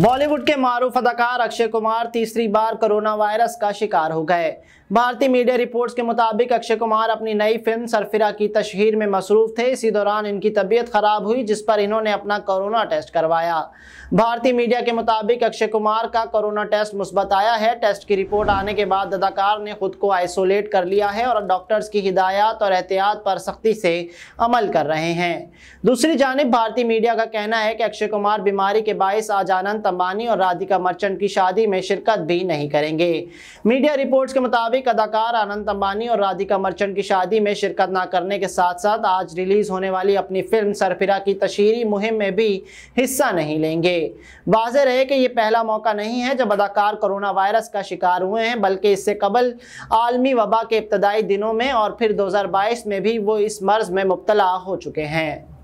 बॉलीवुड के मारूफ अदाकार अक्षय कुमार तीसरी बार कोरोना वायरस का शिकार हो गए भारतीय मीडिया रिपोर्ट्स के मुताबिक अक्षय कुमार अपनी नई फिल्म सरफिरा की तशहर में मसरूफ थे इसी दौरान इनकी तबीयत खराब हुई जिस पर इन्होंने अपना कोरोना टेस्ट करवाया भारतीय मीडिया के मुताबिक अक्षय कुमार का कोरोना टेस्ट मुस्बत आया है टेस्ट की रिपोर्ट आने के बाद अदाकार ने खुद को आइसोलेट कर लिया है और डॉक्टर्स की हिदायत और एहतियात पर सख्ती से अमल कर रहे हैं दूसरी जानब भारतीय मीडिया का कहना है कि अक्षय कुमार बीमारी के बायस आज आनंद अंबानी और राधिका मर्चेंट की शादी में शिरकत भी नहीं करेंगे मीडिया रिपोर्ट्स के मुताबिक अदाकार आनंद अंबानी और राधिका मर्चेंट की शादी में शिरकत ना करने के साथ साथ आज रिलीज होने वाली अपनी फिल्म सरफिरा की तशहरी मुहिम में भी हिस्सा नहीं लेंगे वाजह रहे कि यह पहला मौका नहीं है जब अदाकार कोरोना वायरस का शिकार हुए हैं बल्कि इससे कबल आलमी वबा के इब्तदाई दिनों में और फिर 2022 में भी वो इस मर्ज में मुबतला हो चुके हैं